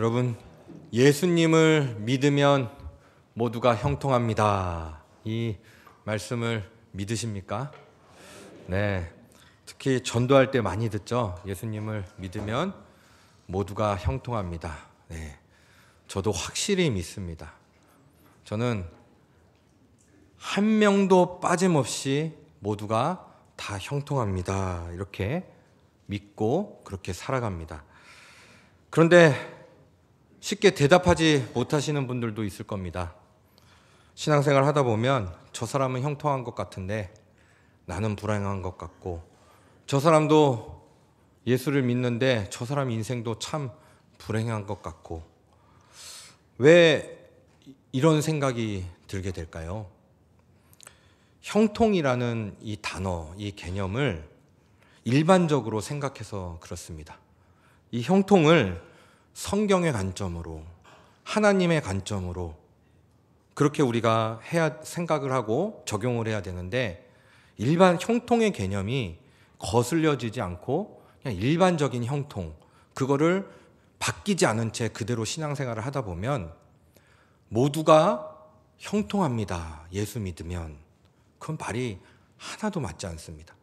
여러분, 예수님을 믿으면 모두가 형통합니다. 이 말씀을 믿으십니까? 네. 특히 전도할 때 많이 듣죠. 예수님을 믿으면 모두가 형통합니다. 네. 저도 확실히 믿습니다. 저는 한 명도 빠짐없이 모두가 다 형통합니다. 이렇게 믿고 그렇게 살아갑니다. 그런데 쉽게 대답하지 못하시는 분들도 있을 겁니다. 신앙생활 하다 보면 저 사람은 형통한 것 같은데 나는 불행한 것 같고 저 사람도 예수를 믿는데 저 사람 인생도 참 불행한 것 같고 왜 이런 생각이 들게 될까요? 형통이라는 이 단어, 이 개념을 일반적으로 생각해서 그렇습니다. 이 형통을 성경의 관점으로 하나님의 관점으로 그렇게 우리가 해야 생각을 하고 적용을 해야 되는데 일반 형통의 개념이 거슬려지지 않고 그냥 일반적인 형통 그거를 바뀌지 않은 채 그대로 신앙생활을 하다 보면 모두가 형통합니다. 예수 믿으면 그건 말이 하나도 맞지 않습니다.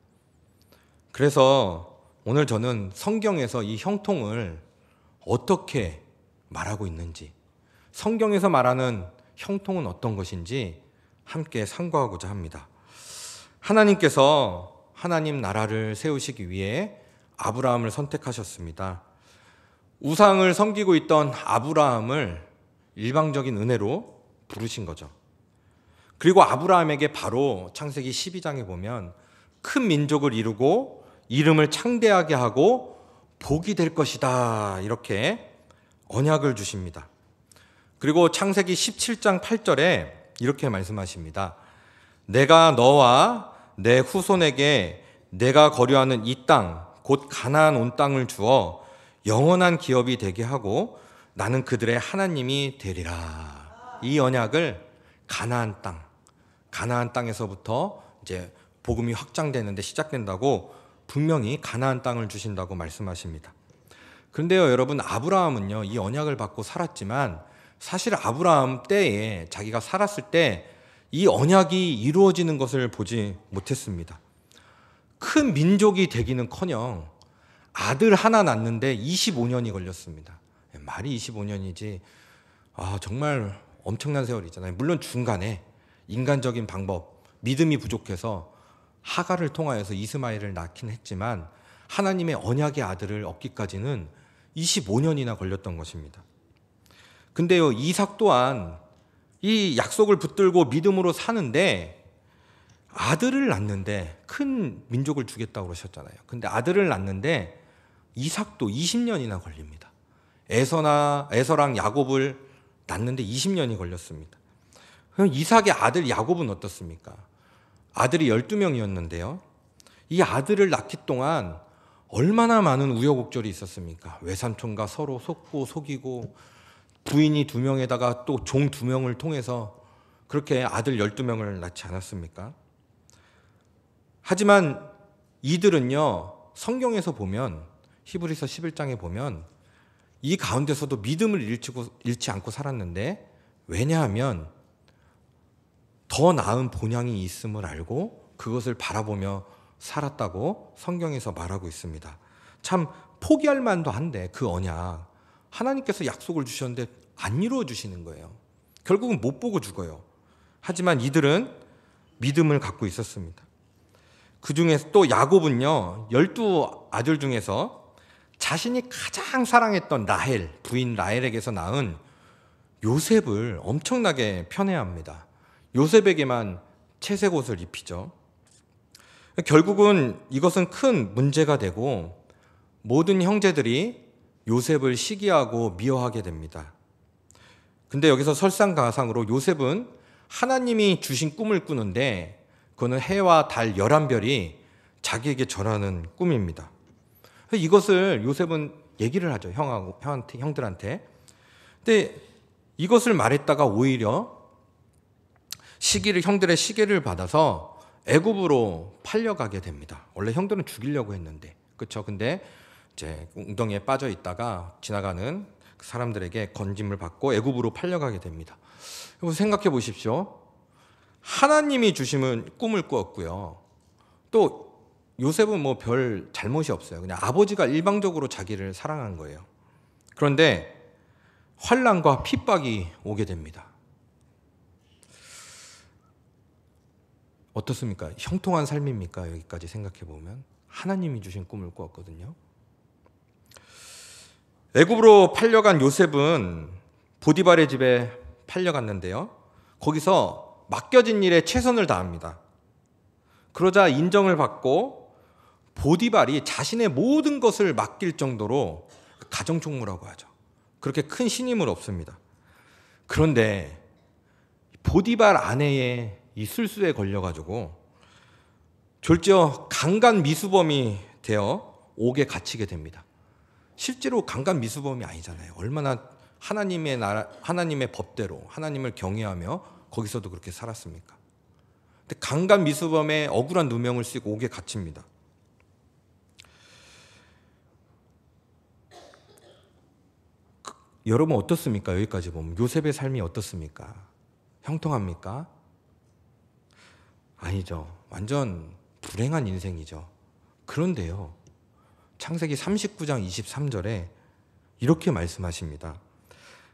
그래서 오늘 저는 성경에서 이 형통을 어떻게 말하고 있는지, 성경에서 말하는 형통은 어떤 것인지 함께 상고하고자 합니다. 하나님께서 하나님 나라를 세우시기 위해 아브라함을 선택하셨습니다. 우상을 섬기고 있던 아브라함을 일방적인 은혜로 부르신 거죠. 그리고 아브라함에게 바로 창세기 12장에 보면 큰 민족을 이루고 이름을 창대하게 하고 복이 될 것이다. 이렇게 언약을 주십니다. 그리고 창세기 17장 8절에 이렇게 말씀하십니다. 내가 너와 내 후손에게 내가 거류하는 이 땅, 곧 가나안 온 땅을 주어 영원한 기업이 되게 하고 나는 그들의 하나님이 되리라. 이 언약을 가나안 땅, 가나안 땅에서부터 이제 복음이 확장되는데 시작된다고 분명히 가나안 땅을 주신다고 말씀하십니다. 그런데요, 여러분 아브라함은요 이 언약을 받고 살았지만 사실 아브라함 때에 자기가 살았을 때 이 언약이 이루어지는 것을 보지 못했습니다. 큰 민족이 되기는커녕 아들 하나 낳는데 25년이 걸렸습니다. 예, 말이 25년이지 아 정말 엄청난 세월이 잖아요 물론 중간에 인간적인 방법, 믿음이 부족해서 하가를 통하여서 이스마엘을 낳긴 했지만 하나님의 언약의 아들을 얻기까지는 25년이나 걸렸던 것입니다. 근데요, 이삭 또한 이 약속을 붙들고 믿음으로 사는데 아들을 낳는데 큰 민족을 주겠다고 그러셨잖아요. 근데 아들을 낳는데 이삭도 20년이나 걸립니다. 에서나 에서랑 야곱을 낳는데 20년이 걸렸습니다. 그럼 이삭의 아들 야곱은 어떻습니까? 아들이 12명이었는데요. 이 아들을 낳기 동안 얼마나 많은 우여곡절이 있었습니까? 외삼촌과 서로 속고 속이고 부인이 두 명에다가 또 종 두 명을 통해서 그렇게 아들 12명을 낳지 않았습니까? 하지만 이들은요, 성경에서 보면 히브리서 11장에 보면 이 가운데서도 믿음을 잃지 않고 살았는데 왜냐하면 더 나은 본향이 있음을 알고 그것을 바라보며 살았다고 성경에서 말하고 있습니다. 참 포기할 만도 한데 그 언약 하나님께서 약속을 주셨는데 안 이루어 주시는 거예요. 결국은 못 보고 죽어요. 하지만 이들은 믿음을 갖고 있었습니다. 그 중에서 또 야곱은요. 열두 아들 중에서 자신이 가장 사랑했던 라헬, 부인 라헬에게서 낳은 요셉을 엄청나게 편애합니다. 요셉에게만 채색 옷을 입히죠. 결국은 이것은 큰 문제가 되고 모든 형제들이 요셉을 시기하고 미워하게 됩니다. 근데 여기서 설상가상으로 요셉은 하나님이 주신 꿈을 꾸는데 그는 해와 달 11별이 자기에게 전하는 꿈입니다. 이것을 요셉은 얘기를 하죠. 형하고, 형한테, 형들한테. 근데 이것을 말했다가 오히려 시기를 형들의 시계를 받아서 애굽으로 팔려가게 됩니다. 원래 형들은 죽이려고 했는데 그렇죠. 근데 이제 웅덩이에 빠져 있다가 지나가는 사람들에게 건짐을 받고 애굽으로 팔려가게 됩니다. 여러분 생각해 보십시오. 하나님이 주심은 꿈을 꾸었고요. 또 요셉은 뭐 별 잘못이 없어요. 그냥 아버지가 일방적으로 자기를 사랑한 거예요. 그런데 환란과 핍박이 오게 됩니다. 어떻습니까? 형통한 삶입니까? 여기까지 생각해 보면 하나님이 주신 꿈을 꾸었거든요. 애굽으로 팔려간 요셉은 보디발의 집에 팔려갔는데요. 거기서 맡겨진 일에 최선을 다합니다. 그러자 인정을 받고 보디발이 자신의 모든 것을 맡길 정도로 가정총무라고 하죠. 그렇게 큰 신임을 없습니다. 그런데 보디발 아내의 이 술수에 걸려가지고 졸지어 강간 미수범이 되어 옥에 갇히게 됩니다. 실제로 강간 미수범이 아니잖아요. 얼마나 하나님의 나라, 하나님의 법대로 하나님을 경외하며 거기서도 그렇게 살았습니까? 근데 강간 미수범의 억울한 누명을 쓰고 옥에 갇힙니다. 그, 여러분 어떻습니까? 여기까지 보면 요셉의 삶이 어떻습니까? 형통합니까? 아니죠. 완전 불행한 인생이죠. 그런데요. 창세기 39장 23절에 이렇게 말씀하십니다.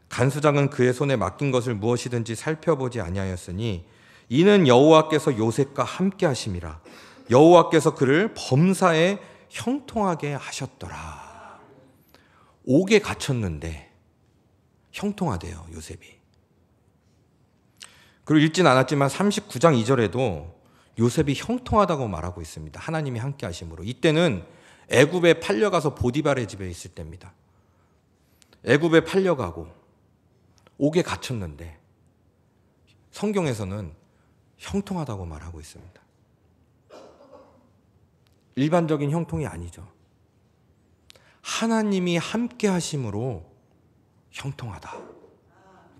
간수장은 그의 손에 맡긴 것을 무엇이든지 살펴보지 아니하였으니 이는 여호와께서 요셉과 함께 하심이라 여호와께서 그를 범사에 형통하게 하셨더라. 옥에 갇혔는데 형통하대요, 요셉이. 그리고 읽진 않았지만 39장 2절에도 요셉이 형통하다고 말하고 있습니다. 하나님이 함께 하심으로. 이때는 애굽에 팔려가서 보디발의 집에 있을 때입니다. 애굽에 팔려가고 옥에 갇혔는데 성경에서는 형통하다고 말하고 있습니다. 일반적인 형통이 아니죠. 하나님이 함께 하심으로 형통하다.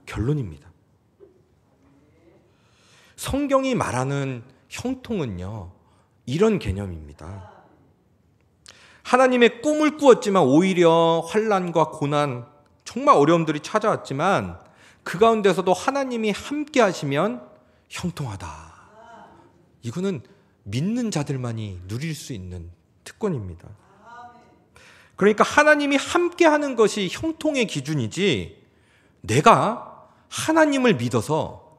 결론입니다. 성경이 말하는 형통은요, 이런 개념입니다. 하나님의 꿈을 꾸었지만 오히려 환란과 고난, 정말 어려움들이 찾아왔지만 그 가운데서도 하나님이 함께 하시면 형통하다. 이거는 믿는 자들만이 누릴 수 있는 특권입니다. 그러니까 하나님이 함께 하는 것이 형통의 기준이지 내가 하나님을 믿어서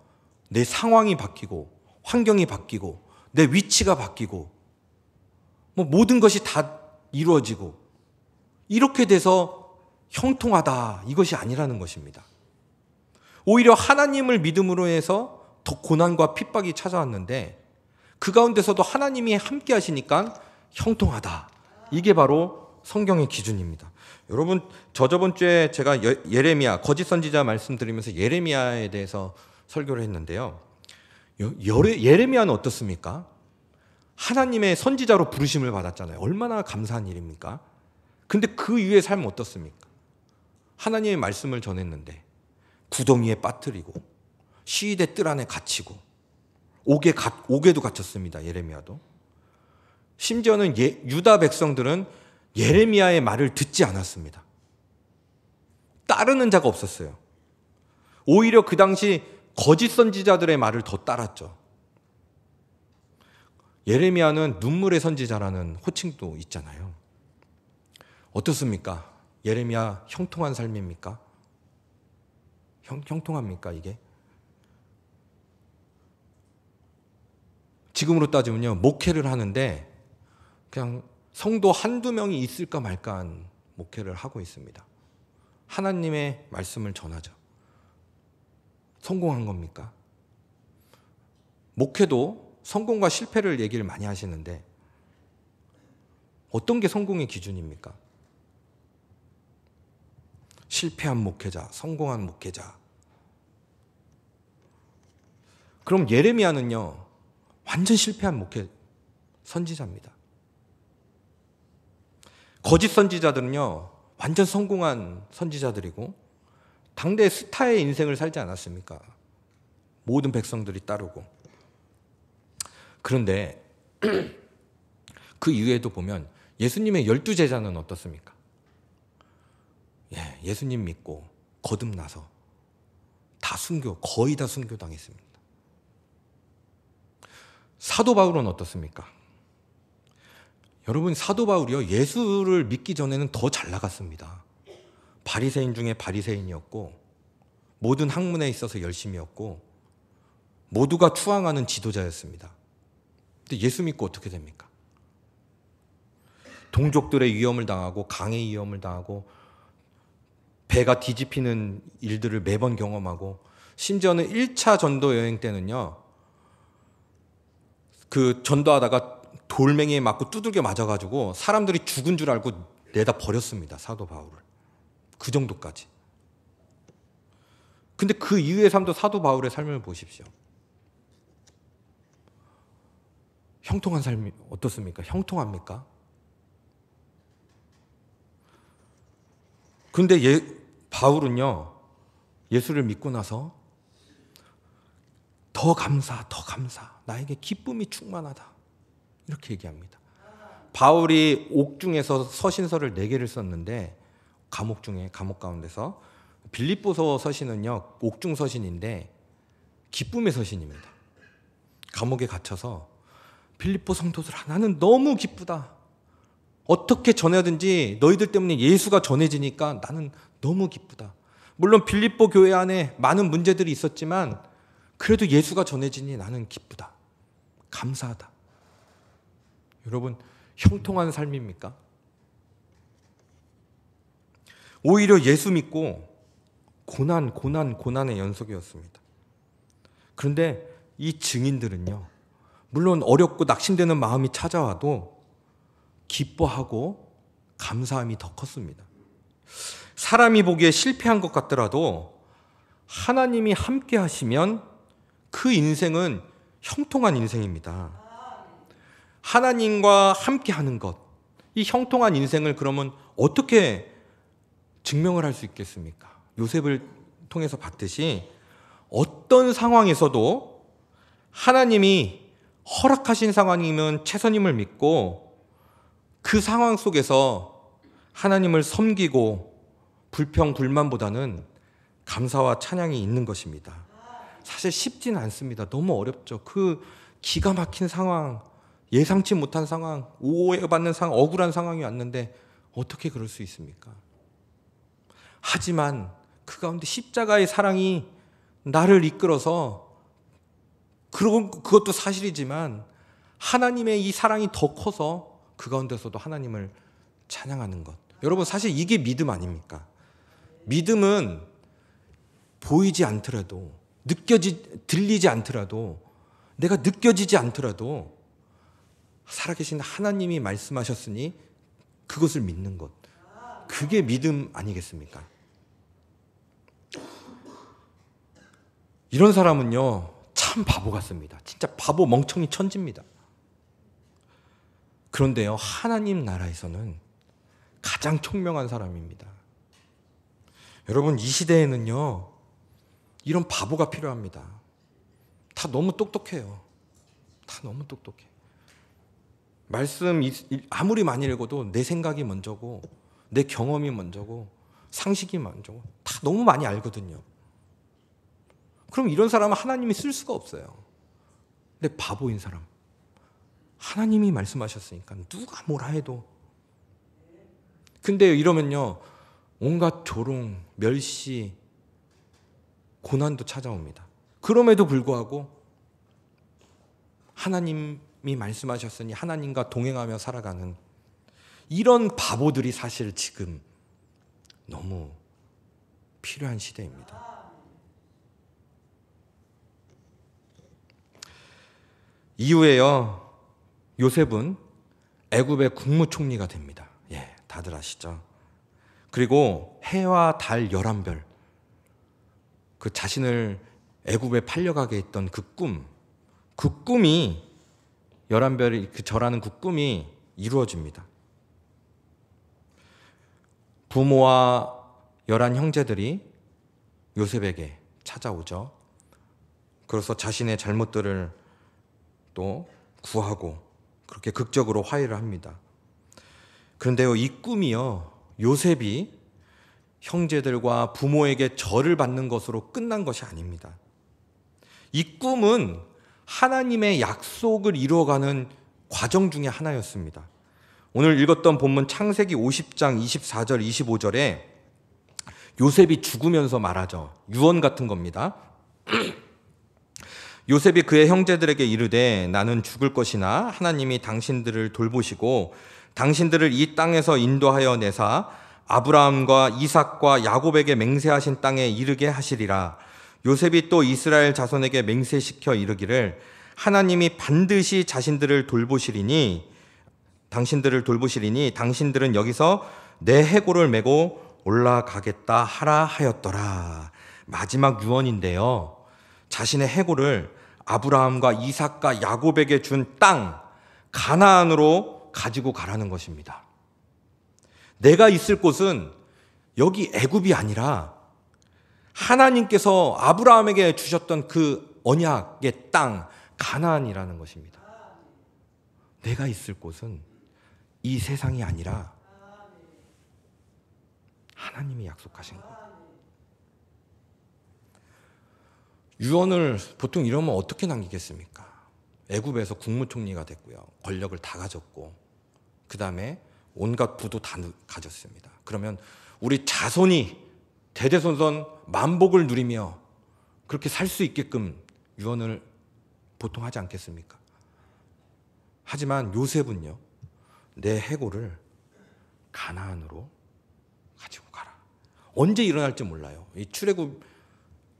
내 상황이 바뀌고 환경이 바뀌고 내 위치가 바뀌고 뭐 모든 것이 다 이루어지고 이렇게 돼서 형통하다 이것이 아니라는 것입니다. 오히려 하나님을 믿음으로 해서 더 고난과 핍박이 찾아왔는데 그 가운데서도 하나님이 함께 하시니까 형통하다. 이게 바로 성경의 기준입니다. 여러분 저저번 주에 제가 예, 예레미야 거짓 선지자 말씀드리면서 예레미야에 대해서 설교를 했는데요. 예레미야는 어떻습니까? 하나님의 선지자로 부르심을 받았잖아요. 얼마나 감사한 일입니까? 근데 그 이후의 삶 어떻습니까? 하나님의 말씀을 전했는데 구덩이에 빠뜨리고 시위대 뜰 안에 갇히고 옥에 가, 옥에도 갇혔습니다. 예레미야도. 심지어는 예, 유다 백성들은 예레미야의 말을 듣지 않았습니다. 따르는 자가 없었어요. 오히려 그 당시 거짓 선지자들의 말을 더 따랐죠. 예레미야는 눈물의 선지자라는 호칭도 있잖아요. 어떻습니까? 예레미야 형통한 삶입니까? 형, 형통합니까 이게? 지금으로 따지면요 목회를 하는데 그냥 성도 한두 명이 있을까 말까 한 목회를 하고 있습니다. 하나님의 말씀을 전하죠. 성공한 겁니까? 목회도 성공과 실패를 얘기를 많이 하시는데 어떤 게 성공의 기준입니까? 실패한 목회자, 성공한 목회자. 그럼 예레미야는요. 완전 실패한 목회 선지자입니다. 거짓 선지자들은요. 완전 성공한 선지자들이고 당대 스타의 인생을 살지 않았습니까? 모든 백성들이 따르고. 그런데 그 이후에도 보면 예수님의 열두 제자는 어떻습니까? 예, 예수님 믿고 거듭나서 다 순교, 거의 다 순교당했습니다. 사도 바울은 어떻습니까? 여러분, 사도 바울이요, 예수를 믿기 전에는 더 잘 나갔습니다. 바리새인 중에 바리새인이었고 모든 학문에 있어서 열심이었고 모두가 추앙하는 지도자였습니다. 근데 예수 믿고 어떻게 됩니까? 동족들의 위험을 당하고 강의 위험을 당하고 배가 뒤집히는 일들을 매번 경험하고 심지어는 1차 전도 여행 때는요. 그 전도하다가 돌멩이에 맞고 두들겨 맞아 가지고 사람들이 죽은 줄 알고 내다 버렸습니다. 사도 바울을. 그 정도까지. 근데 그 이후의 삶도 사도 바울의 삶을 보십시오. 형통한 삶이 어떻습니까? 형통합니까? 근데 예, 바울은요, 예수를 믿고 나서 더 감사, 더 감사. 나에게 기쁨이 충만하다. 이렇게 얘기합니다. 바울이 옥중에서 서신서를 4개를 썼는데 감옥 중에 감옥 가운데서 빌립보서 서신은요 옥중 서신인데 기쁨의 서신입니다. 감옥에 갇혀서 빌립보 성도들 하나는 너무 기쁘다. 어떻게 전하든지 너희들 때문에 예수가 전해지니까 나는 너무 기쁘다. 물론 빌립보 교회 안에 많은 문제들이 있었지만 그래도 예수가 전해지니 나는 기쁘다. 감사하다. 여러분, 형통한 삶입니까? 오히려 예수 믿고 고난, 고난, 고난의 연속이었습니다. 그런데 이 증인들은요, 물론 어렵고 낙심되는 마음이 찾아와도 기뻐하고 감사함이 더 컸습니다. 사람이 보기에 실패한 것 같더라도 하나님이 함께 하시면 그 인생은 형통한 인생입니다. 하나님과 함께 하는 것. 이 형통한 인생을 그러면 어떻게 증명을 할 수 있겠습니까? 요셉을 통해서 봤듯이 어떤 상황에서도 하나님이 허락하신 상황이면 최선임을 믿고 그 상황 속에서 하나님을 섬기고 불평 불만보다는 감사와 찬양이 있는 것입니다. 사실 쉽지 않습니다. 너무 어렵죠. 그 기가 막힌 상황, 예상치 못한 상황, 오해받는 상황, 억울한 상황이 왔는데 어떻게 그럴 수 있습니까? 하지만 그 가운데 십자가의 사랑이 나를 이끌어서 그런 그것도 사실이지만 하나님의 이 사랑이 더 커서 그 가운데서도 하나님을 찬양하는 것. 여러분 사실 이게 믿음 아닙니까? 믿음은 보이지 않더라도 느껴지 들리지 않더라도 내가 느껴지지 않더라도 살아계신 하나님이 말씀하셨으니 그것을 믿는 것. 그게 믿음 아니겠습니까? 이런 사람은요, 참 바보 같습니다. 진짜 바보 멍청이 천지입니다. 그런데요, 하나님 나라에서는 가장 총명한 사람입니다. 여러분, 이 시대에는요, 이런 바보가 필요합니다. 다 너무 똑똑해요. 다 너무 똑똑해. 말씀 아무리 많이 읽어도 내 생각이 먼저고, 내 경험이 먼저고, 상식이 먼저고, 다 너무 많이 알거든요. 그럼 이런 사람은 하나님이 쓸 수가 없어요. 근데 바보인 사람. 하나님이 말씀하셨으니까 누가 뭐라 해도. 근데 이러면요. 온갖 조롱, 멸시, 고난도 찾아옵니다. 그럼에도 불구하고 하나님이 말씀하셨으니 하나님과 동행하며 살아가는 이런 바보들이 사실 지금 너무 필요한 시대입니다. 이후에요. 요셉은 애굽의 국무총리가 됩니다. 예, 다들 아시죠? 그리고 해와 달 열한 별. 그 자신을 애굽에 팔려가게 했던 그 꿈. 그 꿈이 열한 별이 그 절하는 그 꿈이 이루어집니다. 부모와 열한 형제들이 요셉에게 찾아오죠. 그래서 자신의 잘못들을 또 구하고 그렇게 극적으로 화해를 합니다. 그런데요, 이 꿈이요, 요셉이 형제들과 부모에게 절을 받는 것으로 끝난 것이 아닙니다. 이 꿈은 하나님의 약속을 이루어가는 과정 중의 하나였습니다. 오늘 읽었던 본문 창세기 50장 24절 25절에 요셉이 죽으면서 말하죠. 유언 같은 겁니다. 요셉이 그의 형제들에게 이르되 나는 죽을 것이나 하나님이 당신들을 돌보시고 당신들을 이 땅에서 인도하여 내사 아브라함과 이삭과 야곱에게 맹세하신 땅에 이르게 하시리라. 요셉이 또 이스라엘 자손에게 맹세시켜 이르기를 하나님이 반드시 자신들을 돌보시리니 당신들을 돌보시리니 당신들은 여기서 내 해골을 메고 올라가겠다 하라 하였더라. 마지막 유언인데요. 자신의 해골을 아브라함과 이삭과 야곱에게 준 땅 가나안으로 가지고 가라는 것입니다. 내가 있을 곳은 여기 애굽이 아니라 하나님께서 아브라함에게 주셨던 그 언약의 땅 가나안이라는 것입니다. 내가 있을 곳은 이 세상이 아니라 하나님이 약속하신 것. 유언을 보통 이러면 어떻게 남기겠습니까? 애굽에서 국무총리가 됐고요. 권력을 다 가졌고 그 다음에 온갖 부도 다 가졌습니다. 그러면 우리 자손이 대대손손 만복을 누리며 그렇게 살 수 있게끔 유언을 보통 하지 않겠습니까? 하지만 요셉은요. 내 해고를 가나안으로 가지고 가라. 언제 일어날지 몰라요. 이 출애굽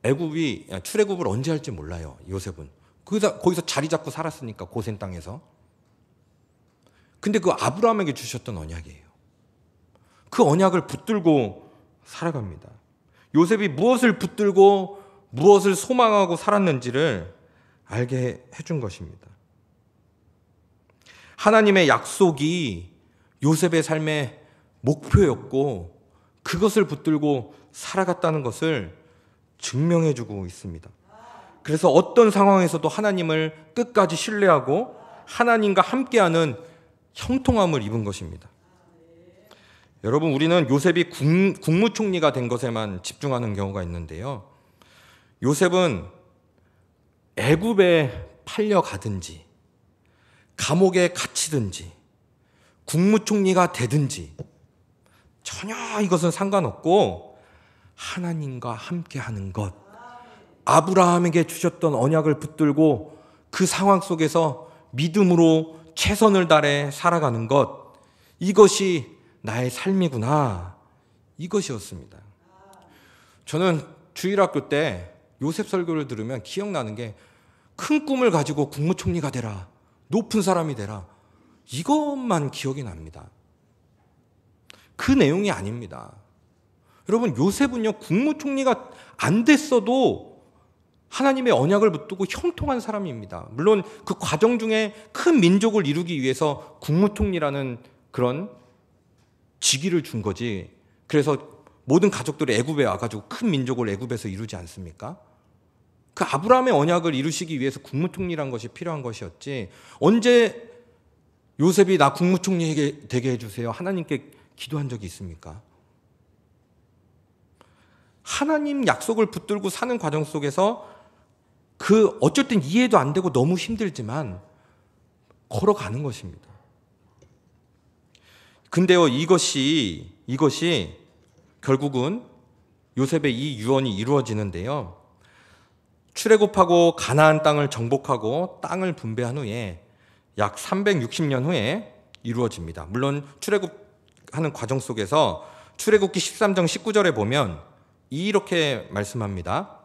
애굽이 아, 출애굽을 언제 할지 몰라요. 요셉은 거기서 거기서 자리 잡고 살았으니까 고센 땅에서. 근데 그 아브라함에게 주셨던 언약이에요. 그 언약을 붙들고 살아갑니다. 요셉이 무엇을 붙들고 무엇을 소망하고 살았는지를 알게 해준 것입니다. 하나님의 약속이 요셉의 삶의 목표였고 그것을 붙들고 살아갔다는 것을 증명해주고 있습니다. 그래서 어떤 상황에서도 하나님을 끝까지 신뢰하고 하나님과 함께하는 형통함을 입은 것입니다. 여러분, 우리는 요셉이 국무총리가 된 것에만 집중하는 경우가 있는데요. 요셉은 애굽에 팔려가든지, 감옥에 갇히든지, 국무총리가 되든지, 전혀 이것은 상관없고, 하나님과 함께 하는 것. 아브라함에게 주셨던 언약을 붙들고 그 상황 속에서 믿음으로 최선을 다해 살아가는 것. 이것이 나의 삶이구나. 이것이었습니다. 저는 주일학교 때 요셉 설교를 들으면 기억나는 게 큰 꿈을 가지고 국무총리가 되라. 높은 사람이 되라. 이것만 기억이 납니다. 그 내용이 아닙니다. 여러분 요셉은요 국무총리가 안 됐어도 하나님의 언약을 붙들고 형통한 사람입니다. 물론 그 과정 중에 큰 민족을 이루기 위해서 국무총리라는 그런 직위를 준 거지. 그래서 모든 가족들이 애굽에 와가지고 큰 민족을 애굽에서 이루지 않습니까? 그 아브라함의 언약을 이루시기 위해서 국무총리란 것이 필요한 것이었지. 언제 요셉이 나 국무총리 에게 되게 해주세요. 하나님께 기도한 적이 있습니까? 하나님 약속을 붙들고 사는 과정 속에서 그어쨌든 이해도 안 되고 너무 힘들지만 걸어가는 것입니다. 근데요, 이것이, 이것이 결국은 요셉의 이 유언이 이루어지는데요. 출애굽하고 가나안 땅을 정복하고 땅을 분배한 후에 약 360년 후에 이루어집니다. 물론 출애굽하는 과정 속에서 출애굽기 13장 19절에 보면 이렇게 말씀합니다.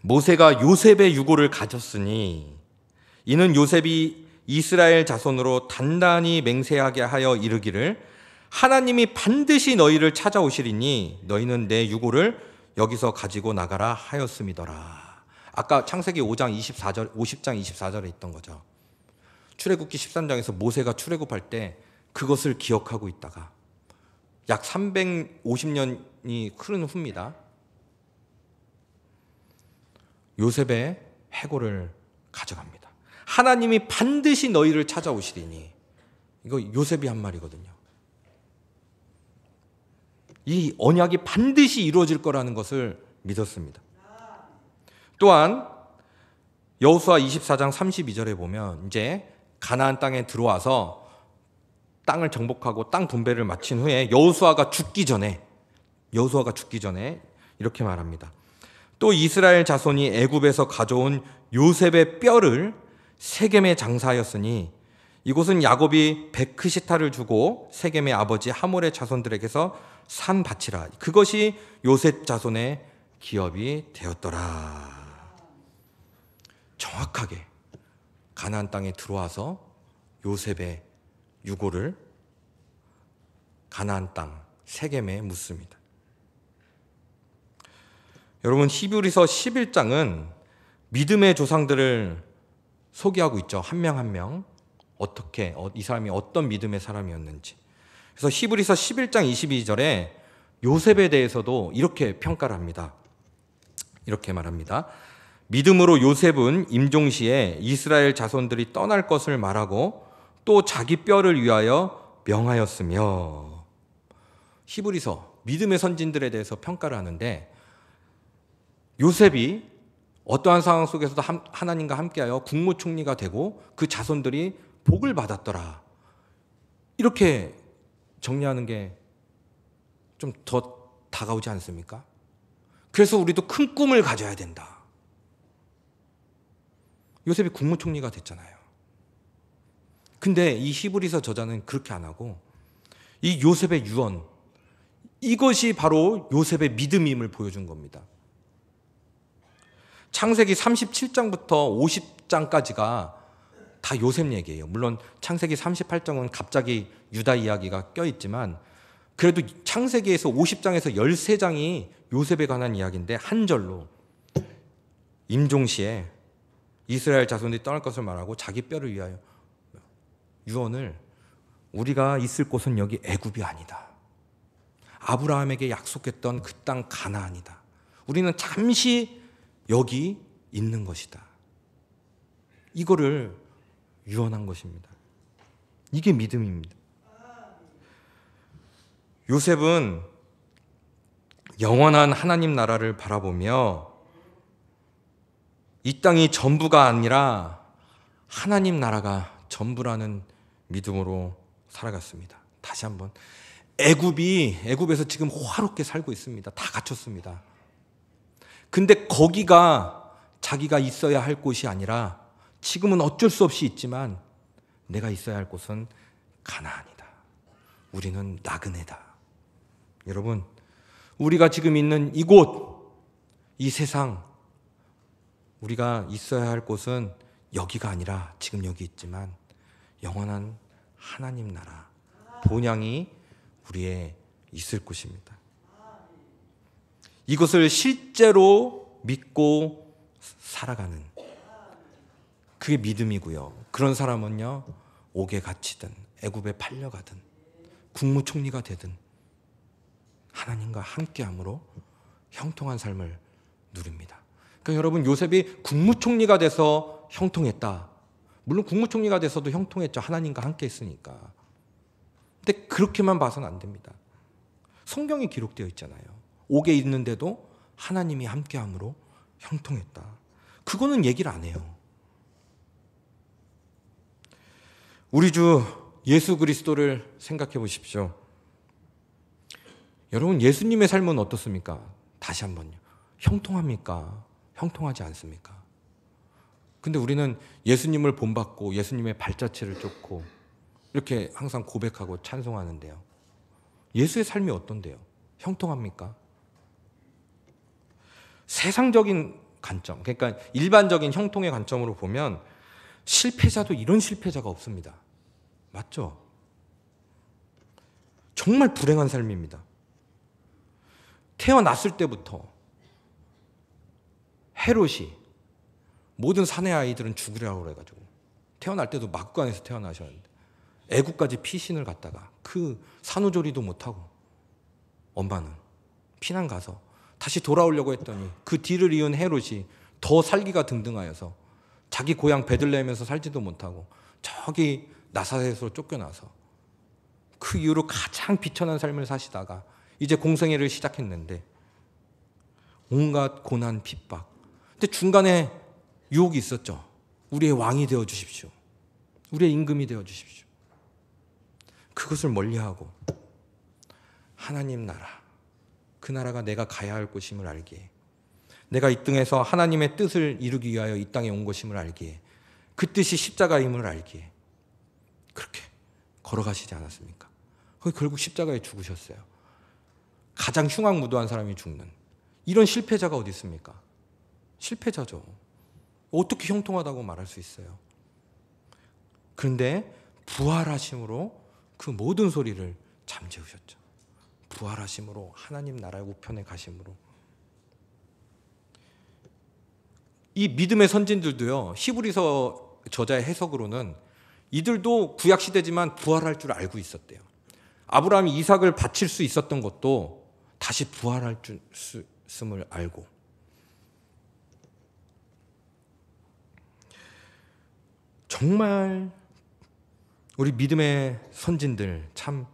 모세가 요셉의 유고를 가졌으니 이는 요셉이 이스라엘 자손으로 단단히 맹세하게 하여 이르기를 하나님이 반드시 너희를 찾아오시리니 너희는 내 유고를 여기서 가지고 나가라 하였음이더라. 아까 창세기 5장 24절 50장 24절에 있던 거죠. 출애굽기 13장에서 모세가 출애굽할 때 그것을 기억하고 있다가 약 350년이 흐른 후입니다. 요셉의 해고를 가져갑니다. 하나님이 반드시 너희를 찾아오시리니. 이거 요셉이 한 말이거든요. 이 언약이 반드시 이루어질 거라는 것을 믿었습니다. 또한 여호수아 24장 32절에 보면 이제 가나안 땅에 들어와서 땅을 정복하고 땅 분배를 마친 후에 여호수아가 죽기 전에 여호수아가 죽기 전에 이렇게 말합니다. 또 이스라엘 자손이 애굽에서 가져온 요셉의 뼈를 세겜에 장사하였으니 이곳은 야곱이 베크시타를 주고 세겜의 아버지 하몰의 자손들에게서 산 바치라. 그것이 요셉 자손의 기업이 되었더라. 정확하게 가나안 땅에 들어와서 요셉의 유고를 가나안 땅 세겜에 묻습니다. 여러분 히브리서 11장은 믿음의 조상들을 소개하고 있죠. 한 명 한 명 어떻게 어, 이 사람이 어떤 믿음의 사람이었는지. 그래서 히브리서 11장 22절에 요셉에 대해서도 이렇게 평가를 합니다. 이렇게 말합니다. 믿음으로 요셉은 임종 시에 이스라엘 자손들이 떠날 것을 말하고 또 자기 뼈를 위하여 명하였으며 히브리서 믿음의 선진들에 대해서 평가를 하는데 요셉이 어떠한 상황 속에서도 하나님과 함께하여 국무총리가 되고 그 자손들이 복을 받았더라. 이렇게 정리하는 게 좀 더 다가오지 않습니까? 그래서 우리도 큰 꿈을 가져야 된다. 요셉이 국무총리가 됐잖아요. 근데 이 히브리서 저자는 그렇게 안 하고 이 요셉의 유언 이것이 바로 요셉의 믿음임을 보여준 겁니다. 창세기 37장부터 50장까지가 다 요셉 얘기예요. 물론 창세기 38장은 갑자기 유다 이야기가 껴있지만 그래도 창세기에서 50장에서 13장이 요셉에 관한 이야기인데 한 절로 임종 시에 이스라엘 자손이 떠날 것을 말하고 자기 뼈를 위하여 유언을 우리가 있을 곳은 여기 애굽이 아니다. 아브라함에게 약속했던 그 땅 가나안이다. 우리는 잠시 여기 있는 것이다. 이거를 유언한 것입니다. 이게 믿음입니다. 요셉은 영원한 하나님 나라를 바라보며 이 땅이 전부가 아니라 하나님 나라가 전부라는 믿음으로 살아갔습니다. 다시 한번 애굽이 애굽에서 지금 화롭게 살고 있습니다. 다 갇혔습니다. 근데 거기가 자기가 있어야 할 곳이 아니라 지금은 어쩔 수 없이 있지만 내가 있어야 할 곳은 가나안이다. 우리는 나그네다. 여러분, 우리가 지금 있는 이곳, 이 세상, 우리가 있어야 할 곳은 여기가 아니라 지금 여기 있지만 영원한 하나님 나라 본향이 우리의 있을 곳입니다. 이것을 실제로 믿고 살아가는 그게 믿음이고요. 그런 사람은요. 옥에 갇히든 애굽에 팔려가든 국무총리가 되든 하나님과 함께함으로 형통한 삶을 누립니다. 그러니까 여러분 요셉이 국무총리가 돼서 형통했다. 물론 국무총리가 돼서도 형통했죠. 하나님과 함께 했으니까. 근데 그렇게만 봐서는 안 됩니다. 성경이 기록되어 있잖아요. 옥에 있는데도 하나님이 함께함으로 형통했다. 그거는 얘기를 안 해요. 우리 주 예수 그리스도를 생각해 보십시오. 여러분, 예수님의 삶은 어떻습니까? 다시 한번요. 형통합니까? 형통하지 않습니까? 근데 우리는 예수님을 본받고 예수님의 발자취를 쫓고 이렇게 항상 고백하고 찬송하는데요. 예수의 삶이 어떤데요? 형통합니까? 세상적인 관점, 그러니까 일반적인 형통의 관점으로 보면 실패자도 이런 실패자가 없습니다. 맞죠? 정말 불행한 삶입니다. 태어났을 때부터 헤롯이 모든 사내 아이들은 죽으려고 그래가지고 태어날 때도 막간에서 태어나셨는데 애국까지 피신을 갔다가 그 산후조리도 못하고 엄마는 피난 가서 다시 돌아오려고 했더니 그 뒤를 이은 헤롯이 더 살기가 등등하여서 자기 고향 베들레헴에서 살지도 못하고 저기 나사렛으로 쫓겨나서 그 이후로 가장 비천한 삶을 사시다가 이제 공생애를 시작했는데 온갖 고난 핍박 근데 중간에 유혹이 있었죠. 우리의 왕이 되어 주십시오. 우리의 임금이 되어 주십시오. 그것을 멀리하고 하나님 나라, 그 나라가 내가 가야 할 곳임을 알기에, 내가 이 땅에서 하나님의 뜻을 이루기 위하여 이 땅에 온 것임을 알기에, 그 뜻이 십자가임을 알기에, 그렇게 걸어가시지 않았습니까? 결국 십자가에 죽으셨어요. 가장 흉악무도한 사람이 죽는 이런 실패자가 어디 있습니까? 실패자죠. 어떻게 형통하다고 말할 수 있어요? 그런데 부활하심으로 그 모든 소리를 잠재우셨죠. 부활하심으로 하나님 나라의 우편에 가심으로 이 믿음의 선진들도요. 히브리서 저자의 해석으로는 이들도 구약 시대지만 부활할 줄 알고 있었대요. 아브라함이 이삭을 바칠 수 있었던 것도 다시 부활할 줄, 있음을 알고 정말 우리 믿음의 선진들 참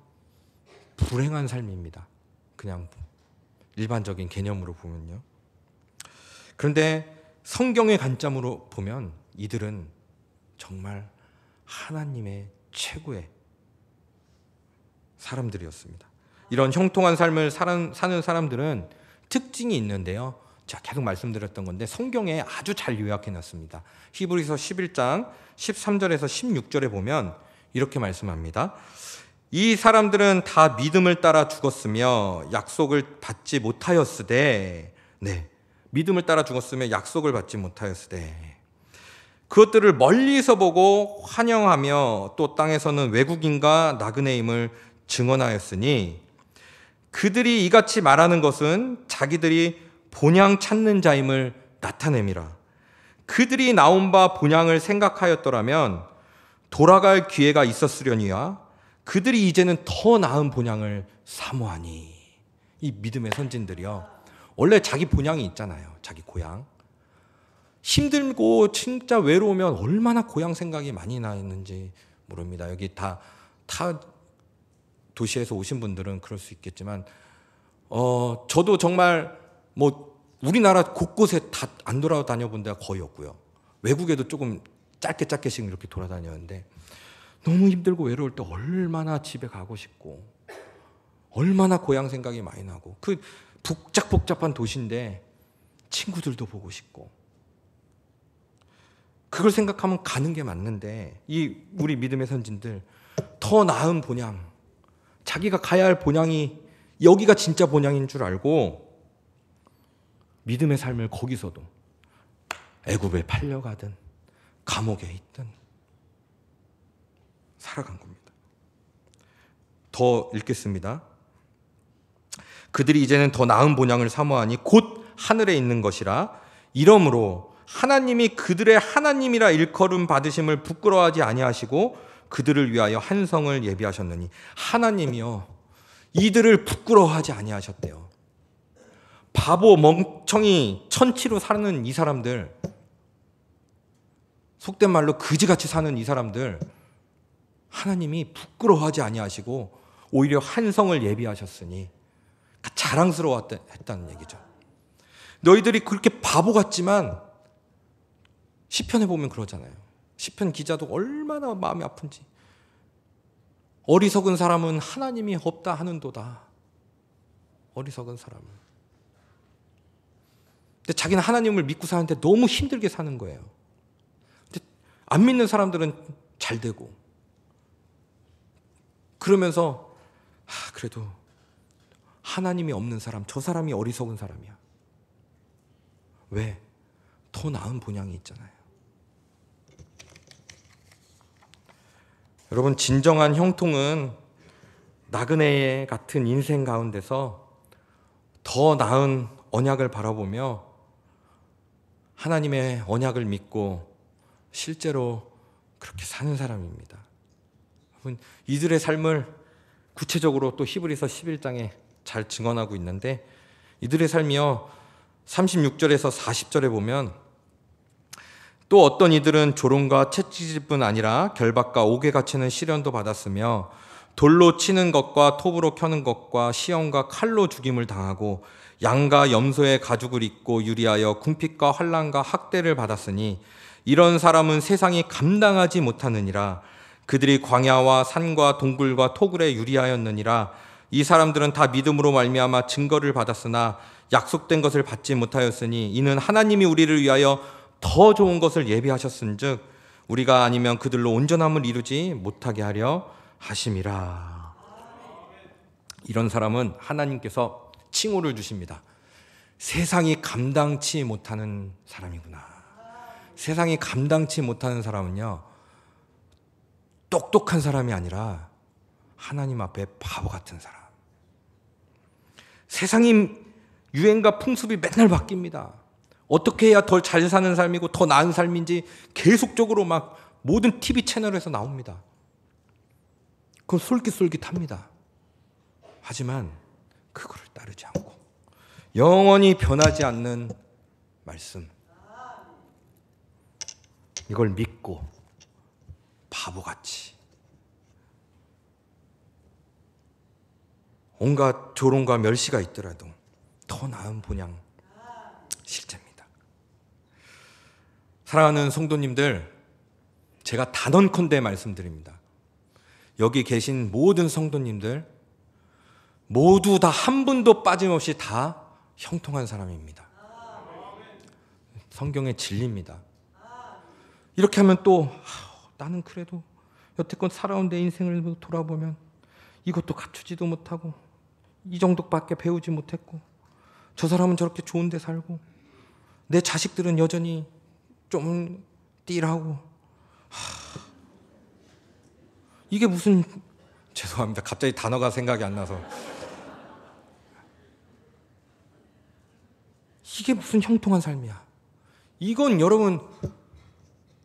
불행한 삶입니다. 그냥 일반적인 개념으로 보면요. 그런데 성경의 관점으로 보면 이들은 정말 하나님의 최고의 사람들이었습니다. 이런 형통한 삶을 사는 사람들은 특징이 있는데요. 자, 계속 말씀드렸던 건데 성경에 아주 잘 요약해 놨습니다. 히브리서 11장 13절에서 16절에 보면 이렇게 말씀합니다. 이 사람들은 다 믿음을 따라 죽었으며 약속을 받지 못하였으되 네. 믿음을 따라 죽었으며 약속을 받지 못하였으되 그것들을 멀리서 보고 환영하며 또 땅에서는 외국인과 나그네임을 증언하였으니 그들이 이같이 말하는 것은 자기들이 본향 찾는 자임을 나타냅니라 그들이 나온 바 본향을 생각하였더라면 돌아갈 기회가 있었으려니와 그들이 이제는 더 나은 본향을 사모하니. 이 믿음의 선진들이요. 원래 자기 본향이 있잖아요. 자기 고향. 힘들고 진짜 외로우면 얼마나 고향 생각이 많이 나 있는지 모릅니다. 여기 다, 타 도시에서 오신 분들은 그럴 수 있겠지만, 어, 저도 정말 뭐 우리나라 곳곳에 다 안 돌아다녀 본 데가 거의 없고요. 외국에도 조금 짧게 짧게씩 이렇게 돌아다녔는데 너무 힘들고 외로울 때 얼마나 집에 가고 싶고 얼마나 고향 생각이 많이 나고 그 북작복잡한 도시인데 친구들도 보고 싶고 그걸 생각하면 가는 게 맞는데 이 우리 믿음의 선진들 더 나은 본향 자기가 가야 할 본향이 여기가 진짜 본향인 줄 알고 믿음의 삶을 거기서도 애굽에 팔려가든 감옥에 있든 살아간 겁니다. 더 읽겠습니다. 그들이 이제는 더 나은 본향을 사모하니 곧 하늘에 있는 것이라 이러므로 하나님이 그들의 하나님이라 일컬음 받으심을 부끄러워하지 아니하시고 그들을 위하여 한 성을 예비하셨느니 하나님이요 이들을 부끄러워하지 아니하셨대요. 바보 멍청이 천치로 사는 이 사람들 속된 말로 그지같이 사는 이 사람들 하나님이 부끄러워하지 아니하시고 오히려 한성을 예비하셨으니 그 자랑스러웠다는 얘기죠. 너희들이 그렇게 바보 같지만 시편에 보면 그러잖아요. 시편 기자도 얼마나 마음이 아픈지 어리석은 사람은 하나님이 없다 하는도다. 어리석은 사람은 근데 자기는 하나님을 믿고 사는데 너무 힘들게 사는 거예요. 근데 안 믿는 사람들은 잘 되고. 그러면서, 아, 그래도 하나님이 없는 사람, 저 사람이 어리석은 사람이야. 왜? 더 나은 본향이 있잖아요. 여러분, 진정한 형통은 나그네 의 같은 인생 가운데서 더 나은 언약을 바라보며 하나님의 언약을 믿고 실제로 그렇게 사는 사람입니다. 여러분, 이들의 삶을 구체적으로 또 히브리서 11장에 잘 증언하고 있는데 이들의 삶이요. 36절에서 40절에 보면 또 어떤 이들은 조롱과 채찍질뿐 아니라 결박과 옥에 갇히는 시련도 받았으며 돌로 치는 것과 톱으로 켜는 것과 시험과 칼로 죽임을 당하고 양과 염소의 가죽을 입고 유리하여 궁핍과 환란과 학대를 받았으니 이런 사람은 세상이 감당하지 못하느니라 그들이 광야와 산과 동굴과 토굴에 유리하였느니라 이 사람들은 다 믿음으로 말미암아 증거를 받았으나 약속된 것을 받지 못하였으니 이는 하나님이 우리를 위하여 더 좋은 것을 예비하셨은즉 우리가 아니면 그들로 온전함을 이루지 못하게 하려 하심이라. 이런 사람은 하나님께서 칭호를 주십니다. 세상이 감당치 못하는 사람이구나. 세상이 감당치 못하는 사람은요, 똑똑한 사람이 아니라 하나님 앞에 바보 같은 사람. 세상이 유행과 풍습이 맨날 바뀝니다. 어떻게 해야 덜 잘 사는 삶이고 더 나은 삶인지 계속적으로 막 모든 TV 채널에서 나옵니다. 그건 솔깃솔깃합니다. 하지만 그거를 따르지 않고 영원히 변하지 않는 말씀 이걸 믿고 바보같이 온갖 조롱과 멸시가 있더라도 더 나은 분양 실제입니다. 사랑하는 성도님들, 제가 단언컨대 말씀드립니다. 여기 계신 모든 성도님들, 모두 다 한 분도 빠짐없이 다 형통한 사람입니다. 성경의 진리입니다. 이렇게 하면 또 나는 그래도 여태껏 살아온 내 인생을 돌아보면 이것도 갖추지도 못하고 이 정도밖에 배우지 못했고 저 사람은 저렇게 좋은데 살고 내 자식들은 여전히 좀 띠라고 이게 무슨 죄송합니다 갑자기 단어가 생각이 안 나서 이게 무슨 형통한 삶이야. 이건 여러분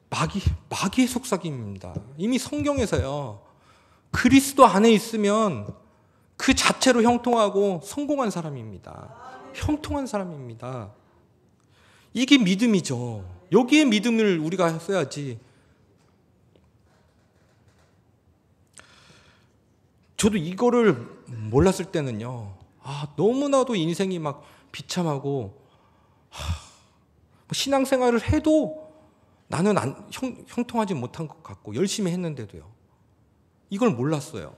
마귀 마귀의 속삭임입니다. 이미 성경에서요. 그리스도 안에 있으면 그 자체로 형통하고 성공한 사람입니다. 형통한 사람입니다. 이게 믿음이죠. 여기에 믿음을 우리가 써야지. 저도 이거를 몰랐을 때는요. 아, 너무나도 인생이 막 비참하고 뭐 신앙생활을 해도 나는 안, 형, 통하지 못한 것 같고 열심히 했는데도요. 이걸 몰랐어요.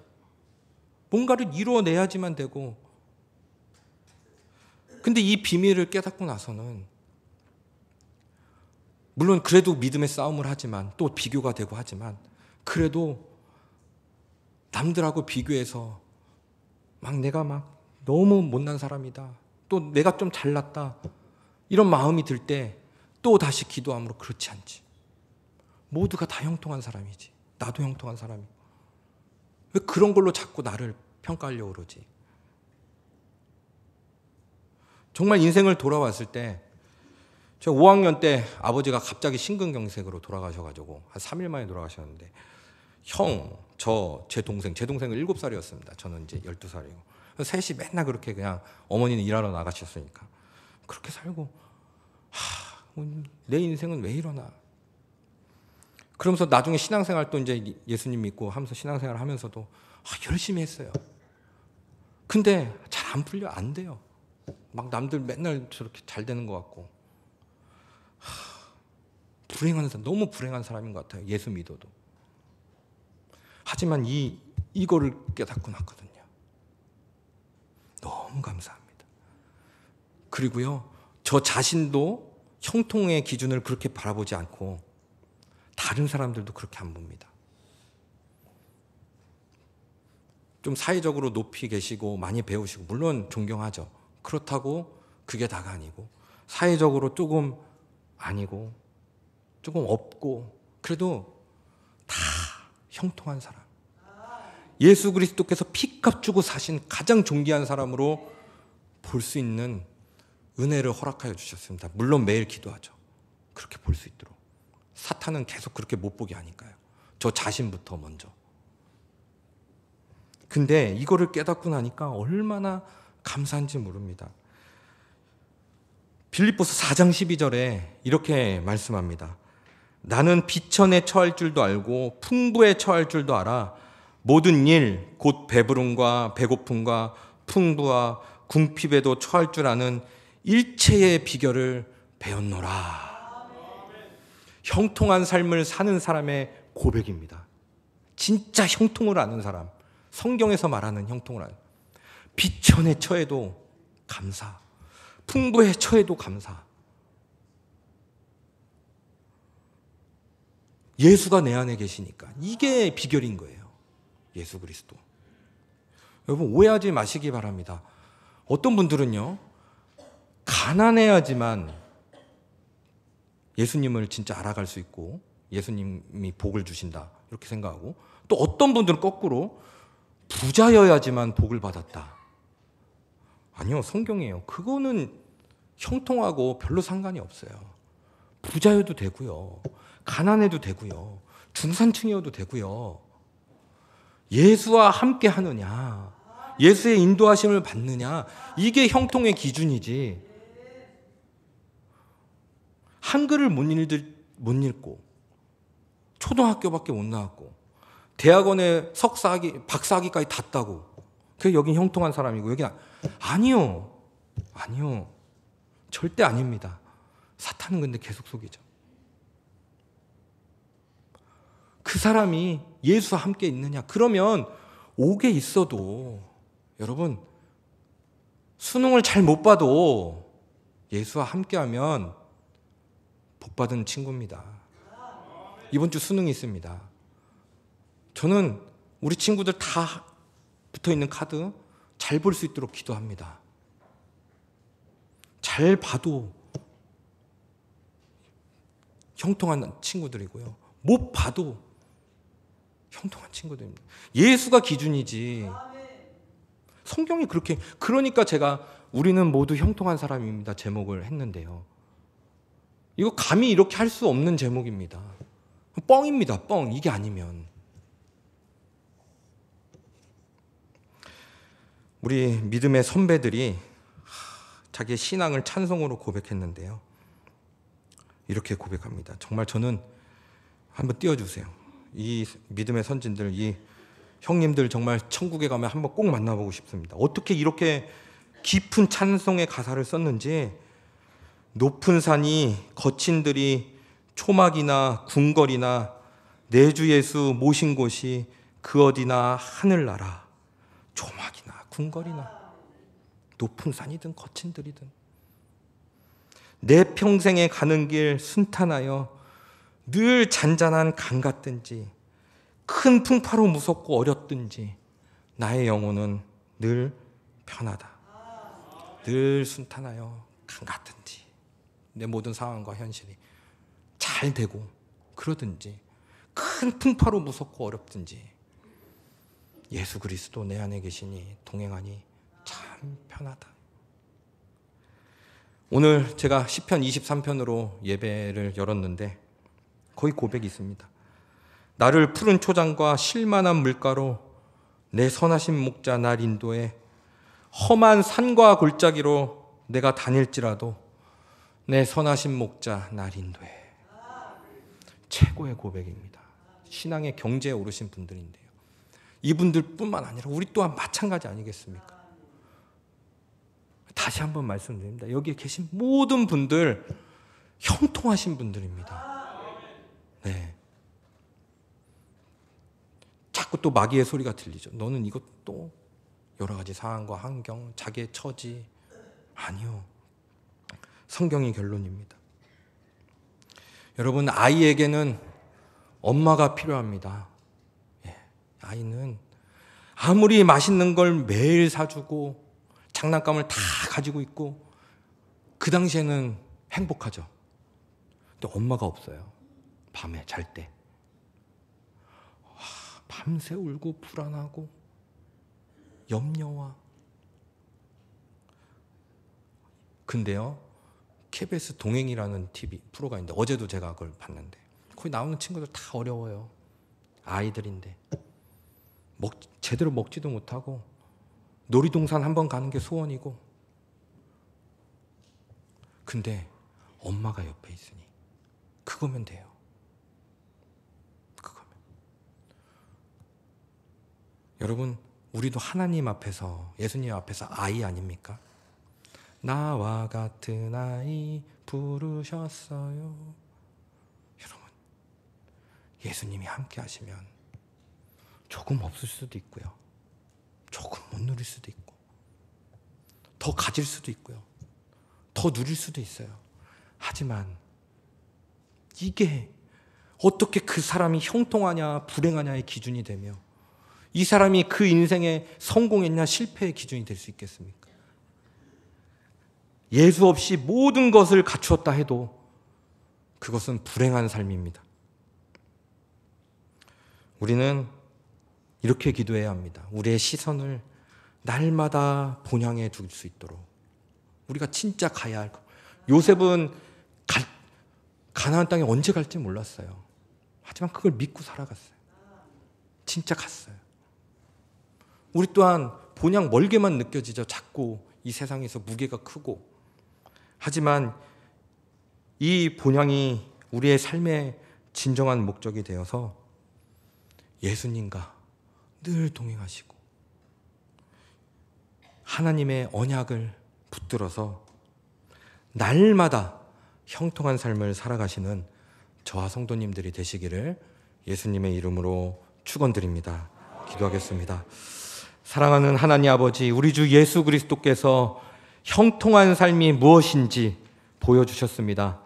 뭔가를 이루어내야지만 되고. 근데 이 비밀을 깨닫고 나서는 물론 그래도 믿음의 싸움을 하지만 또 비교가 되고 하지만 그래도 남들하고 비교해서 막 내가 막 너무 못난 사람이다. 또 내가 좀 잘났다. 이런 마음이 들 때 또 다시 기도함으로 그렇지 않지. 모두가 다 형통한 사람이지. 나도 형통한 사람이. 왜 그런 걸로 자꾸 나를 평가하려고 그러지? 정말 인생을 돌아왔을 때, 저 5학년 때 아버지가 갑자기 심근경색으로 돌아가셔가지고, 한 3일 만에 돌아가셨는데, 형, 저, 제 동생, 제 동생은 7살이었습니다. 저는 이제 12살이고. 셋이 맨날 그렇게 그냥 어머니는 일하러 나가셨으니까. 그렇게 살고 하, 내 인생은 왜 이러나. 그러면서 나중에 신앙생활 또 이제 예수님 믿고 하면서 신앙생활 하면서도 아, 열심히 했어요. 근데 잘 안 풀려 안 돼요. 막 남들 맨날 저렇게 잘 되는 것 같고 하, 불행한 사람 너무 불행한 사람인 것 같아요. 예수 믿어도. 하지만 이 이거를 깨닫고 났거든요. 너무 감사합니다. 그리고요, 저 자신도 형통의 기준을 그렇게 바라보지 않고 다른 사람들도 그렇게 안 봅니다. 좀 사회적으로 높이 계시고 많이 배우시고 물론 존경하죠. 그렇다고 그게 다가 아니고 사회적으로 조금 아니고 조금 없고 그래도 다 형통한 사람. 예수 그리스도께서 피값 주고 사신 가장 존귀한 사람으로 볼 수 있는 은혜를 허락하여 주셨습니다. 물론 매일 기도하죠. 그렇게 볼 수 있도록. 사탄은 계속 그렇게 못 보게 하니까요. 저 자신부터 먼저. 근데 이거를 깨닫고 나니까 얼마나 감사한지 모릅니다. 빌립보서 4장 12절에 이렇게 말씀합니다. 나는 비천에 처할 줄도 알고 풍부에 처할 줄도 알아 모든 일 곧 배부름과 배고픔과 풍부와 궁핍에도 처할 줄 아는 일체의 비결을 배웠노라. 형통한 삶을 사는 사람의 고백입니다. 진짜 형통을 아는 사람. 성경에서 말하는 형통을 아는. 비천에 처해도 감사. 풍부에 처해도 감사. 예수가 내 안에 계시니까. 이게 비결인 거예요. 예수 그리스도. 여러분, 오해하지 마시기 바랍니다. 어떤 분들은요, 가난해야지만 예수님을 진짜 알아갈 수 있고 예수님이 복을 주신다 이렇게 생각하고 또 어떤 분들은 거꾸로 부자여야지만 복을 받았다. 아니요 성경이에요. 그거는 형통하고 별로 상관이 없어요. 부자여도 되고요, 가난해도 되고요, 중산층이어도 되고요. 예수와 함께 하느냐, 예수의 인도하심을 받느냐, 이게 형통의 기준이지. 한글을 못, 읽을, 못 읽고 초등학교밖에 못 나왔고 대학원에 석사학위, 박사학위까지 닿다고 그 여긴 형통한 사람이고 여기 아, 아니요, 아니요, 절대 아닙니다. 사탄은 근데 계속 속이죠. 그 사람이 예수와 함께 있느냐? 그러면 옥에 있어도 여러분 수능을 잘 못 봐도 예수와 함께하면 복받은 친구입니다. 이번 주 수능이 있습니다. 저는 우리 친구들 다 붙어 있는 카드 잘 볼 수 있도록 기도합니다. 잘 봐도 형통한 친구들이고요. 못 봐도 형통한 친구들입니다. 예수가 기준이지. 성경이 그렇게, 그러니까 제가 우리는 모두 형통한 사람입니다. 제목을 했는데요. 이거 감히 이렇게 할 수 없는 제목입니다. 뻥입니다. 뻥. 이게 아니면. 우리 믿음의 선배들이 자기의 신앙을 찬송으로 고백했는데요. 이렇게 고백합니다. 정말 저는 한번 띄워주세요. 이 믿음의 선진들, 이 형님들 정말 천국에 가면 한번 꼭 만나보고 싶습니다. 어떻게 이렇게 깊은 찬송의 가사를 썼는지 높은 산이 거친 들이 초막이나 궁궐이나 내주 예수 모신 곳이 그 어디나 하늘나라 초막이나 궁궐이나 높은 산이든 거친 들이든 내 평생에 가는 길 순탄하여 늘 잔잔한 강 같든지 큰 풍파로 무섭고 어렵든지 나의 영혼은 늘 편하다. 늘 순탄하여 강 같든지 내 모든 상황과 현실이 잘 되고 그러든지 큰 풍파로 무섭고 어렵든지 예수 그리스도 내 안에 계시니 동행하니 참 편하다. 오늘 제가 10편 23편으로 예배를 열었는데 거의 고백이 있습니다. 나를 푸른 초장과 실만한 물가로 내 선하신 목자 날 인도에 험한 산과 골짜기로 내가 다닐지라도 내 선하신 목자 날인돼 최고의 고백입니다. 신앙의 경제에 오르신 분들인데요. 이분들뿐만 아니라 우리 또한 마찬가지 아니겠습니까? 다시 한번 말씀드립니다. 여기에 계신 모든 분들 형통하신 분들입니다. 네. 자꾸 또 마귀의 소리가 들리죠. 너는 이것도 여러 가지 상황과 환경, 자기의 처지 아니요. 성경의 결론입니다. 여러분, 아이에게는 엄마가 필요합니다. 예, 아이는 아무리 맛있는 걸 매일 사주고 장난감을 다 가지고 있고 그 당시에는 행복하죠. 근데 엄마가 없어요. 밤에 잘 때. 와, 밤새 울고 불안하고 염려와 근데요. KBS 동행이라는 TV 프로가 있는데 어제도 제가 그걸 봤는데 거기 나오는 친구들 다 어려워요. 아이들인데 먹 제대로 먹지도 못하고 놀이동산 한 번 가는 게 소원이고 근데 엄마가 옆에 있으니 그거면 돼요. 그거면 여러분 우리도 하나님 앞에서 예수님 앞에서 아이 아닙니까? 나와 같은 아이 부르셨어요. 여러분, 예수님이 함께 하시면 조금 없을 수도 있고요. 조금 못 누릴 수도 있고, 더 가질 수도 있고요. 더 누릴 수도 있어요. 하지만 이게 어떻게 그 사람이 형통하냐, 불행하냐의 기준이 되며 이 사람이 그 인생에 성공했냐, 실패의 기준이 될 수 있겠습니까? 예수 없이 모든 것을 갖추었다 해도 그것은 불행한 삶입니다. 우리는 이렇게 기도해야 합니다. 우리의 시선을 날마다 본향에 둘수 있도록 우리가 진짜 가야 할 것. 요셉은 가, 가나안 땅에 언제 갈지 몰랐어요. 하지만 그걸 믿고 살아갔어요. 진짜 갔어요. 우리 또한 본향 멀게만 느껴지죠. 자꾸 이 세상에서 무게가 크고 하지만 이 본향이 우리의 삶의 진정한 목적이 되어서 예수님과 늘 동행하시고 하나님의 언약을 붙들어서 날마다 형통한 삶을 살아가시는 저와 성도님들이 되시기를 예수님의 이름으로 축원드립니다. 기도하겠습니다. 사랑하는 하나님 아버지, 우리 주 예수 그리스도께서 형통한 삶이 무엇인지 보여주셨습니다.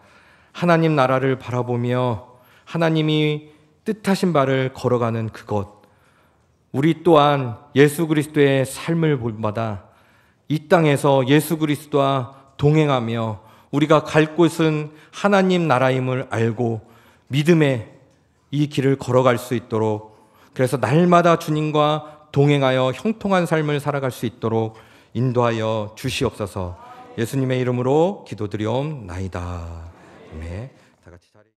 하나님 나라를 바라보며 하나님이 뜻하신 바를 걸어가는 그것. 우리 또한 예수 그리스도의 삶을 볼마다 이 땅에서 예수 그리스도와 동행하며 우리가 갈 곳은 하나님 나라임을 알고 믿음의 이 길을 걸어갈 수 있도록 그래서 날마다 주님과 동행하여 형통한 삶을 살아갈 수 있도록 인도하여 주시옵소서 예수님의 이름으로 기도드리옵나이다. 아멘.